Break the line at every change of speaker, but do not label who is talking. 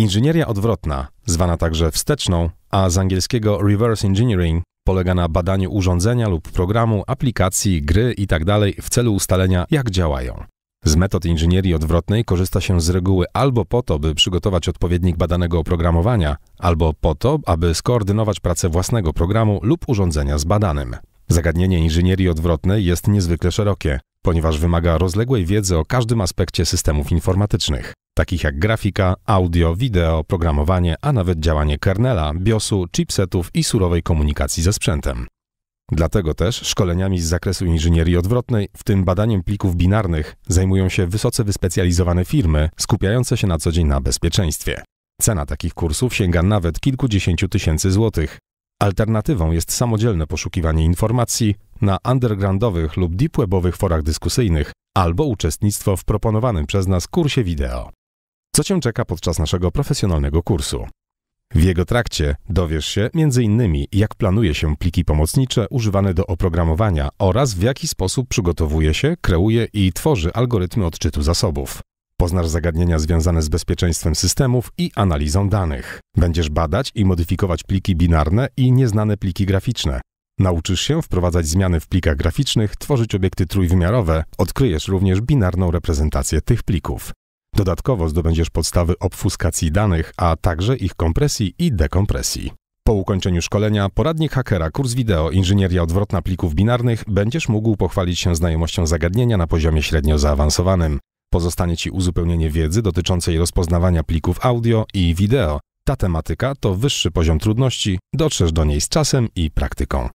Inżynieria odwrotna, zwana także wsteczną, a z angielskiego reverse engineering, polega na badaniu urządzenia lub programu, aplikacji, gry itd. Tak w celu ustalenia, jak działają. Z metod inżynierii odwrotnej korzysta się z reguły albo po to, by przygotować odpowiednik badanego oprogramowania, albo po to, aby skoordynować pracę własnego programu lub urządzenia z badanym. Zagadnienie inżynierii odwrotnej jest niezwykle szerokie ponieważ wymaga rozległej wiedzy o każdym aspekcie systemów informatycznych, takich jak grafika, audio, wideo, programowanie, a nawet działanie kernela, BIOSu, chipsetów i surowej komunikacji ze sprzętem. Dlatego też szkoleniami z zakresu inżynierii odwrotnej, w tym badaniem plików binarnych, zajmują się wysoce wyspecjalizowane firmy skupiające się na co dzień na bezpieczeństwie. Cena takich kursów sięga nawet kilkudziesięciu tysięcy złotych. Alternatywą jest samodzielne poszukiwanie informacji na undergroundowych lub deepwebowych forach dyskusyjnych albo uczestnictwo w proponowanym przez nas kursie wideo. Co Cię czeka podczas naszego profesjonalnego kursu? W jego trakcie dowiesz się m.in. jak planuje się pliki pomocnicze używane do oprogramowania oraz w jaki sposób przygotowuje się, kreuje i tworzy algorytmy odczytu zasobów. Poznasz zagadnienia związane z bezpieczeństwem systemów i analizą danych. Będziesz badać i modyfikować pliki binarne i nieznane pliki graficzne. Nauczysz się wprowadzać zmiany w plikach graficznych, tworzyć obiekty trójwymiarowe, odkryjesz również binarną reprezentację tych plików. Dodatkowo zdobędziesz podstawy obfuskacji danych, a także ich kompresji i dekompresji. Po ukończeniu szkolenia, poradnik hakera, kurs wideo, inżynieria odwrotna plików binarnych, będziesz mógł pochwalić się znajomością zagadnienia na poziomie średnio zaawansowanym. Pozostanie Ci uzupełnienie wiedzy dotyczącej rozpoznawania plików audio i wideo. Ta tematyka to wyższy poziom trudności, dotrzesz do niej z czasem i praktyką.